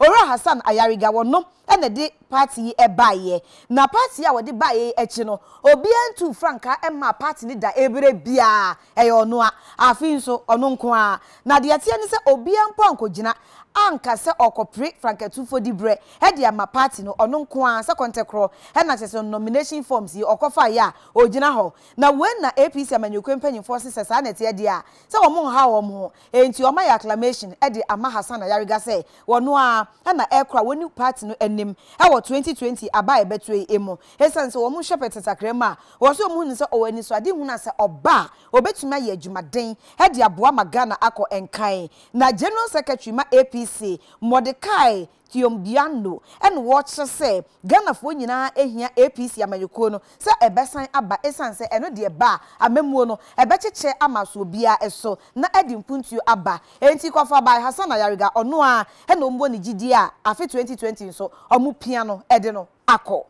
owura hassan ayarigawo no ɛna de paati yi ɛbaeɛ na paati a wɔde baeɛ akyi no obiara ntu frankaa ɛma paati ne da ebere biara ɛyɛ ɔno a afi nso ɔno nko a na deɛ teɛ ne sɛ obiara mpɔ nkogyina anka sɛ ɔkɔpere frankatufo di berɛ ɛde ama party no ɔno nko ara kontekro, kɔntɛkorɔ ɛna kyɛ nomination forms yi ɔkɔfa yɛ a ɔgyina na wei na apc amanyɔkuo mpanyimfoɔ se sɛ saa na ɛteɛ deɛ a sɛ wɔn nha wɔn ho enti wɔn ya acclamation ɛde ama hasan ayariga sɛ wɔn a ɛna ɛkora e wɔn party no anim ɛwɔ 2020 aba a ɛbɛto yi mu ɛsiane sɛ wɔn hyɛ pɛtɛtakra mu a wɔn nso wɔn hu sɛ ɔwɔ anisoade hu na sɛ ɔbaa obɛtumi ayɛ adwumaden ɛde aboa ma ghana akɔ nkan na general secretary ma apc sɛ mɔdekai tiombiano ɛna wɔkyerɛ sɛ ghanafoɔ nyinaa ehia apc amanyɔkuo no sɛ ɛbɛsan aba esan sɛ ɛno deɛ ba a amamuo no ɛbɛkyekyɛ ama so obiara ɛso na ɛde mpuntuo aba eti kɔfa ba hasan ayariga ɔno a ɛna ɔmo ne gyidie a afe 2020 nso ɔmo pia no ɛde